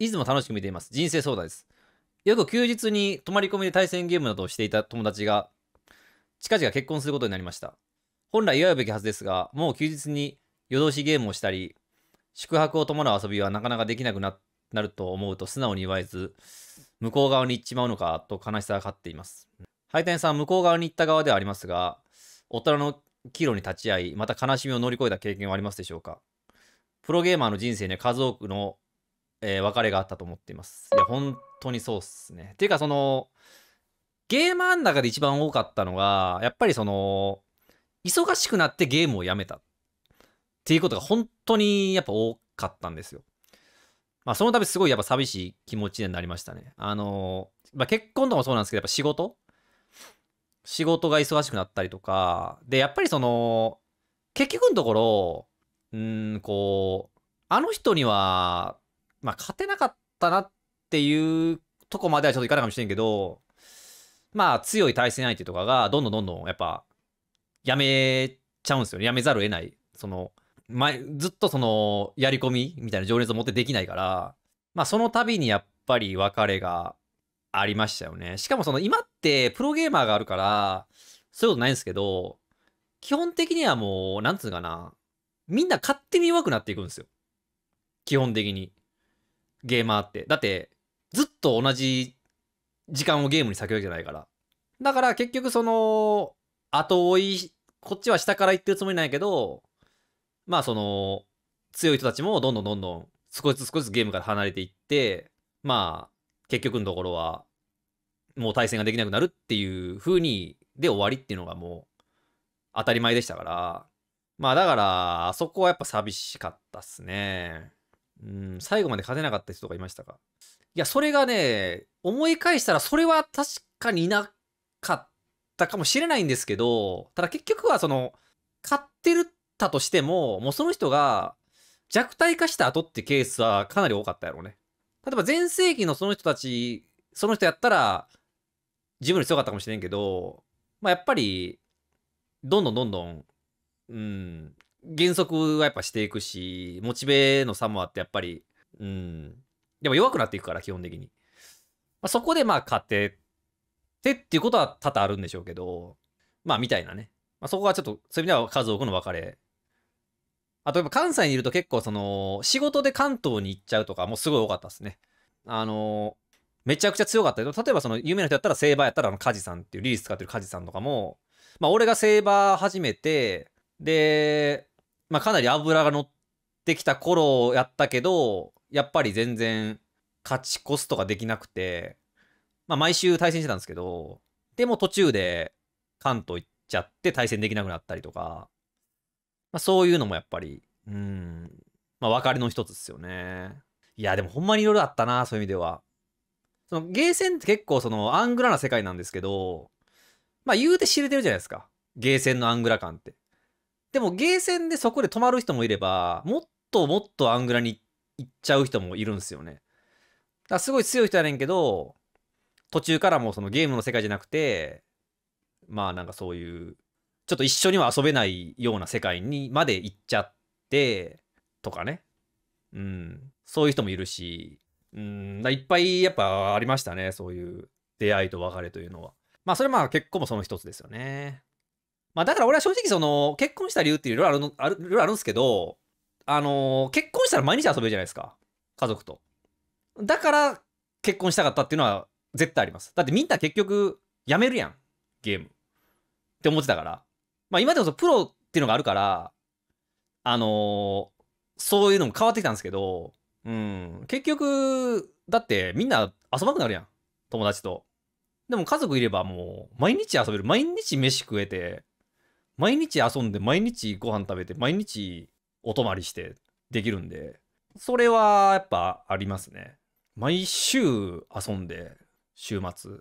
いつも楽しく見ています。人生相談です。よく休日に泊まり込みで対戦ゲームなどをしていた友達が、近々結婚することになりました。本来祝うべきはずですが、もう休日に夜通しゲームをしたり、宿泊を伴う遊びはなかなかできなくなると思うと素直に言わず、向こう側に行っちまうのかと悲しさが勝っています。ハイタニさん、向こう側に行った側ではありますが、大人の岐路に立ち会い、また悲しみを乗り越えた経験はありますでしょうかプロゲーマーの人生には数多くのえー、別れがあったと思っています。いや、本当にそうっすね。ていうか、その、ゲーマーの中で一番多かったのが、やっぱりその、忙しくなってゲームをやめたっていうことが本当にやっぱ多かったんですよ。まあ、その度すごいやっぱ寂しい気持ちになりましたね。あの、まあ、結婚とかもそうなんですけど、やっぱ仕事仕事が忙しくなったりとか、で、やっぱりその、結局のところ、うん、こう、あの人にはまあ、勝てなかったなっていうとこまではちょっといかないかもしれんけど、まあ、強い対戦相手とかが、どんどんどんどん、やっぱ、やめちゃうんですよね。やめざるを得ない。その、前、ずっとその、やり込みみたいな情熱を持ってできないから、まあ、その度にやっぱり別れがありましたよね。しかもその、今って、プロゲーマーがあるから、そういうことないんですけど、基本的にはもう、なんつうかな、みんな勝手に弱くなっていくんですよ。基本的に。ゲーマーって。だって、ずっと同じ時間をゲームに割くわけじゃないから。だから結局その、後追い、こっちは下から行ってるつもりなんやけど、まあその、強い人たちもどんどんどんどん少しずつ少しずつゲームから離れていって、まあ結局のところは、もう対戦ができなくなるっていう風に、で終わりっていうのがもう当たり前でしたから、まあだから、あそこはやっぱ寂しかったっすね。うん、最後まで勝てなかった人がいましたかいや、それがね、思い返したら、それは確かにいなかったかもしれないんですけど、ただ結局は、その、勝ってるったとしても、もうその人が弱体化した後ってケースはかなり多かったやろうね。例えば前世紀のその人たち、その人やったら、自分より強かったかもしれんけど、まあやっぱり、どんどんどんどん、うん、減速はやっぱしていくし、モチベの差もあって、やっぱり、うん。でも弱くなっていくから、基本的に。まあ、そこでまあ勝ててっていうことは多々あるんでしょうけど、まあみたいなね。まあ、そこはちょっと、そういう意味では数多くの別れ。あとやっぱ関西にいると結構その、仕事で関東に行っちゃうとかもすごい多かったですね。あの、めちゃくちゃ強かったけど、例えばその有名な人やったらセーバーやったらあのカジさんっていうリリース使ってるカジさんとかも、まあ俺がセーバー始めて、で、まあ、かなり油が乗ってきた頃やったけど、やっぱり全然勝ち越すとかできなくて、まあ、毎週対戦してたんですけど、でも途中で関東行っちゃって対戦できなくなったりとか、まあ、そういうのもやっぱり、うん、まあ、かりの一つですよね。いや、でもほんまにいろいろあったな、そういう意味では。そのゲーセンって結構そのアングラな世界なんですけど、まあ言うて知れてるじゃないですか。ゲーセンのアングラ感って。でもゲーセンでそこで止まる人もいれば、もっともっとアングラに行っちゃう人もいるんですよね。だからすごい強い人やねんけど、途中からもうそのゲームの世界じゃなくて、まあなんかそういう、ちょっと一緒には遊べないような世界にまで行っちゃって、とかね。うん。そういう人もいるし、うん、いっぱいやっぱありましたね。そういう出会いと別れというのは。まあそれまあ結構もその一つですよね。まあだから俺は正直その、結婚した理由っていろいろあるの、ある、いろいろあるんですけど、あのー、結婚したら毎日遊べるじゃないですか。家族と。だから結婚したかったっていうのは絶対あります。だってみんな結局やめるやん。ゲーム。って思ってたから。まあ今でもそプロっていうのがあるから、あのー、そういうのも変わってきたんですけど、うん。結局、だってみんな遊ばなくなるやん。友達と。でも家族いればもう毎日遊べる。毎日飯食えて、毎日遊んで、毎日ご飯食べて、毎日お泊まりしてできるんで、それはやっぱありますね。毎週遊んで、週末。